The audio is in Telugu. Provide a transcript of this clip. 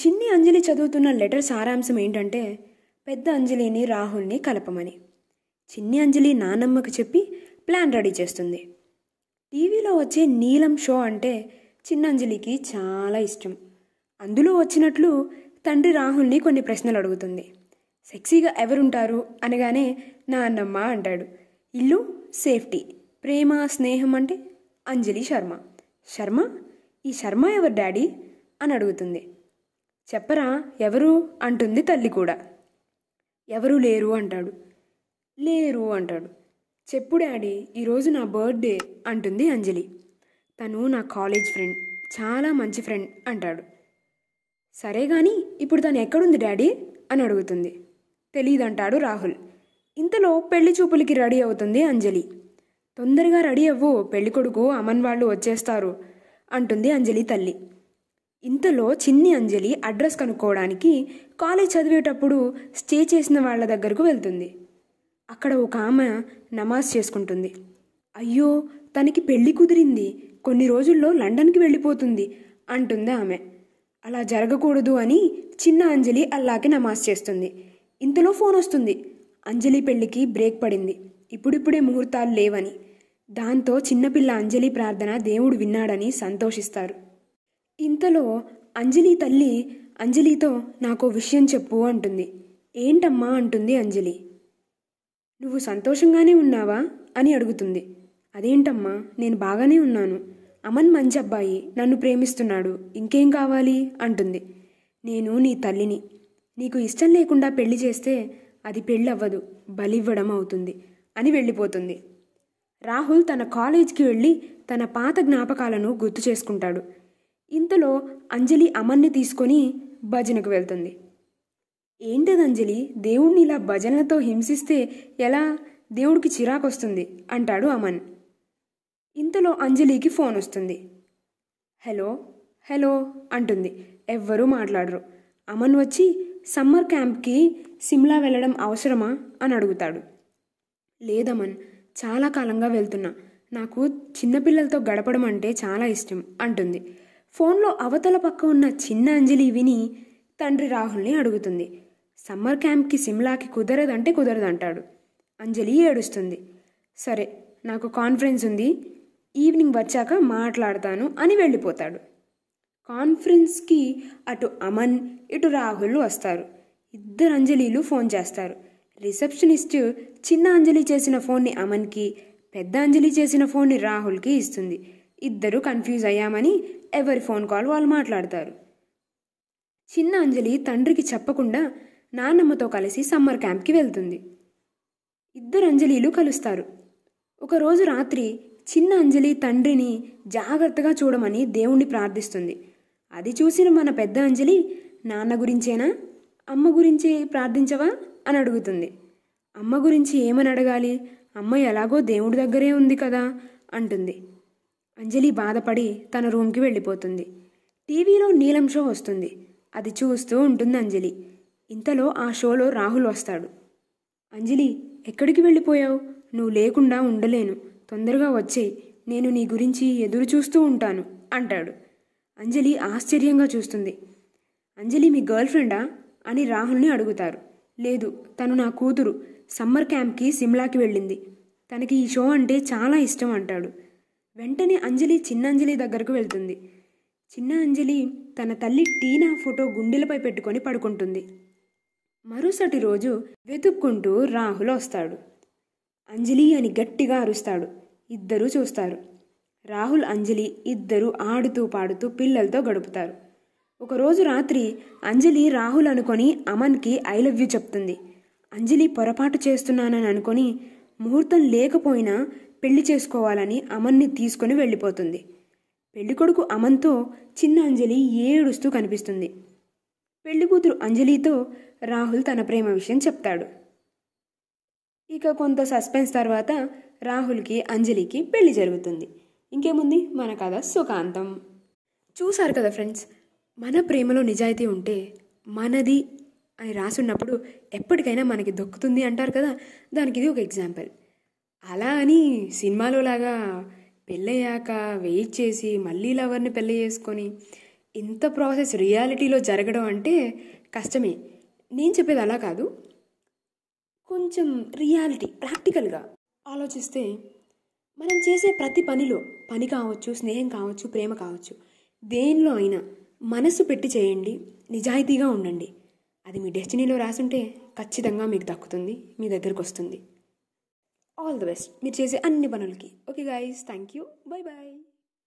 చిన్ని అంజలి చదువుతున్న లెటర్ సారాంశం ఏంటంటే పెద్ద అంజలిని రాహుల్ని కలపమని చిన్ని అంజలి నానమ్మకు చెప్పి ప్లాన్ రెడీ చేస్తుంది టీవీలో వచ్చే నీలం షో అంటే చిన్న అంజలికి చాలా ఇష్టం అందులో వచ్చినట్లు తండ్రి రాహుల్ని కొన్ని ప్రశ్నలు అడుగుతుంది సెక్సీగా ఎవరుంటారు అనగానే నాన్నమ్మ అంటాడు ఇల్లు సేఫ్టీ ప్రేమ స్నేహం అంటే అంజలి శర్మ శర్మ ఈ శర్మ ఎవరు డాడీ అని అడుగుతుంది చెప్పరా ఎవరు అంటుంది తల్లి కూడా ఎవరు లేరు అంటాడు లేరు అంటాడు చెప్పు డాడీ ఈరోజు నా బర్త్డే అంటుంది అంజలి తను నా కాలేజ్ ఫ్రెండ్ చాలా మంచి ఫ్రెండ్ అంటాడు సరే కానీ ఇప్పుడు తను ఎక్కడుంది డాడీ అని అడుగుతుంది తెలియదంటాడు రాహుల్ ఇంతలో పెళ్లి చూపులకి రెడీ అవుతుంది అంజలి తొందరగా రెడీ అవ్వు పెళ్ళికొడుకు అమన్ వాళ్ళు వచ్చేస్తారు అంటుంది అంజలి తల్లి ఇంతలో చిన్ని అంజలి అడ్రస్ కనుక్కోవడానికి కాలేజ్ చదివేటప్పుడు స్టే చేసిన వాళ్ళ దగ్గరకు వెళ్తుంది అక్కడ ఒక ఆమె నమాజ్ చేసుకుంటుంది అయ్యో తనకి పెళ్లి కుదిరింది కొన్ని రోజుల్లో లండన్కి వెళ్ళిపోతుంది అంటుంది ఆమె అలా జరగకూడదు అని చిన్న అంజలి అల్లాకి నమాజ్ చేస్తుంది ఇంతలో ఫోన్ వస్తుంది అంజలి పెళ్లికి బ్రేక్ పడింది ఇప్పుడిప్పుడే ముహూర్తాలు లేవని దాంతో చిన్నపిల్ల అంజలి ప్రార్థన దేవుడు విన్నాడని సంతోషిస్తారు ఇంతలో అంజలి తల్లి అంజలితో నాకు విషయం చెప్పు అంటుంది ఏంటమ్మా అంటుంది అంజలి నువ్వు సంతోషంగానే ఉన్నావా అని అడుగుతుంది అదేంటమ్మా నేను బాగానే ఉన్నాను అమన్ మంచి అబ్బాయి నన్ను ప్రేమిస్తున్నాడు ఇంకేం కావాలి అంటుంది నేను నీ తల్లిని నీకు ఇష్టం లేకుండా పెళ్లి చేస్తే అది పెళ్ళి అవ్వదు బలివ్వడం అవుతుంది అని వెళ్ళిపోతుంది రాహుల్ తన కాలేజీకి వెళ్ళి తన పాత జ్ఞాపకాలను గుర్తు చేసుకుంటాడు ఇంతలో అంజలి అమన్ని తీసుకొని భజనకు వెళ్తుంది ఏంటది అంజలి దేవుణ్ణి ఇలా భజనలతో హింసిస్తే ఎలా దేవుడికి చిరాకొస్తుంది అంటాడు అమన్ ఇంతలో అంజలికి ఫోన్ వస్తుంది హలో హలో అంటుంది ఎవ్వరూ మాట్లాడరు అమన్ వచ్చి సమ్మర్ క్యాంప్కి సిమ్లా వెళ్ళడం అవసరమా అని అడుగుతాడు లేదమన్ చాలా కాలంగా వెళ్తున్నా నాకు చిన్నపిల్లలతో గడపడం అంటే చాలా ఇష్టం అంటుంది ఫోన్లో అవతల పక్క ఉన్న చిన్న అంజలి విని తండ్రి రాహుల్ని అడుగుతుంది సమ్మర్ క్యాంప్కి సిమ్లాకి కుదరదంటే కుదరదంటాడు అంజలి ఏడుస్తుంది సరే నాకు కాన్ఫరెన్స్ ఉంది ఈవినింగ్ వచ్చాక మాట్లాడతాను అని వెళ్ళిపోతాడు కాన్ఫరెన్స్కి అటు అమన్ ఇటు రాహుల్ వస్తారు ఇద్దరు అంజలీలు ఫోన్ చేస్తారు రిసెప్షనిస్ట్ చిన్న అంజలి చేసిన ఫోన్ని అమన్కి పెద్ద అంజలి చేసిన ఫోన్ని రాహుల్కి ఇస్తుంది ఇద్దరు కన్ఫ్యూజ్ అయ్యామని ఎవరి ఫోన్ కాల్ వాళ్ళు మాట్లాడతారు చిన్న అంజలి తండ్రికి చెప్పకుండా నాన్నమ్మతో కలిసి సమ్మర్ క్యాంప్కి వెళ్తుంది ఇద్దరు అంజలీలు కలుస్తారు ఒకరోజు రాత్రి చిన్న అంజలి తండ్రిని జాగ్రత్తగా చూడమని దేవుణ్ణి ప్రార్థిస్తుంది అది చూసిన మన పెద్ద అంజలి నాన్న గురించేనా అమ్మ గురించి ప్రార్థించవా అని అడుగుతుంది అమ్మ గురించి ఏమని అడగాలి అమ్మ ఎలాగో దేవుడి దగ్గరే ఉంది కదా అంటుంది అంజలి బాధపడి తన రూమ్కి వెళ్ళిపోతుంది టీవీలో నీలం షో వస్తుంది అది చూస్తూ ఉంటుంది అంజలి ఇంతలో ఆ షోలో రాహుల్ వస్తాడు అంజలి ఎక్కడికి వెళ్ళిపోయావు నువ్వు లేకుండా ఉండలేను తొందరగా వచ్చే నేను నీ గురించి ఎదురు చూస్తూ ఉంటాను అంటాడు అంజలి ఆశ్చర్యంగా చూస్తుంది అంజలి మీ గర్ల్ ఫ్రెండా అని రాహుల్ని అడుగుతారు లేదు తను నా కూతురు సమ్మర్ క్యాంప్కి సిమ్లాకి వెళ్ళింది తనకి ఈ షో అంటే చాలా ఇష్టం అంటాడు వెంటనే అంజలి చిన్న అంజలి దగ్గరకు వెళ్తుంది చిన్న అంజలి తన తల్లి టీనా ఫోటో గుండెలపై పెట్టుకొని పడుకుంటుంది మరుసటి రోజు వెతుక్కుంటూ రాహుల్ వస్తాడు అంజలి అని గట్టిగా అరుస్తాడు ఇద్దరూ చూస్తారు రాహుల్ అంజలి ఇద్దరూ ఆడుతూ పాడుతూ పిల్లలతో గడుపుతారు ఒకరోజు రాత్రి అంజలి రాహుల్ అనుకొని అమన్కి ఐ లవ్ యూ చెప్తుంది అంజలి పొరపాటు చేస్తున్నానని అనుకొని ముహూర్తం లేకపోయినా పెళ్లి చేసుకోవాలని అమన్ని తీసుకొని వెళ్ళిపోతుంది పెళ్ళికొడుకు అమన్తో చిన్న అంజలి ఏడుస్తూ కనిపిస్తుంది పెళ్ళికూతురు అంజలితో రాహుల్ తన ప్రేమ విషయం చెప్తాడు ఇక కొంత సస్పెన్స్ తర్వాత రాహుల్కి అంజలికి పెళ్లి జరుగుతుంది ఇంకేముంది మన కథ సుఖాంతం చూశారు కదా ఫ్రెండ్స్ మన ప్రేమలో నిజాయితీ ఉంటే మనది అని రాసున్నప్పుడు ఎప్పటికైనా మనకి దొక్కుతుంది అంటారు కదా దానికి ఇది ఒక ఎగ్జాంపుల్ అలా అని సినిమాలో లాగా పెళ్ళయ్యాక వెయిట్ చేసి మళ్ళీ లవర్ని పెళ్ళి చేసుకొని ఇంత ప్రాసెస్ రియాలిటీలో జరగడం అంటే కష్టమే నేను చెప్పేది అలా కాదు కొంచెం రియాలిటీ ప్రాక్టికల్గా ఆలోచిస్తే మనం చేసే ప్రతి పనిలో పని కావచ్చు స్నేహం కావచ్చు ప్రేమ కావచ్చు దేనిలో అయినా మనసు పెట్టి చేయండి నిజాయితీగా ఉండండి అది మీ డెస్టినీలో రాసుంటే ఖచ్చితంగా మీకు దక్కుతుంది మీ దగ్గరకు వస్తుంది आल द बेस्ट मेरो चाहिँ अन्य पनु ओके गाई थ्याङ्क यू. Bye by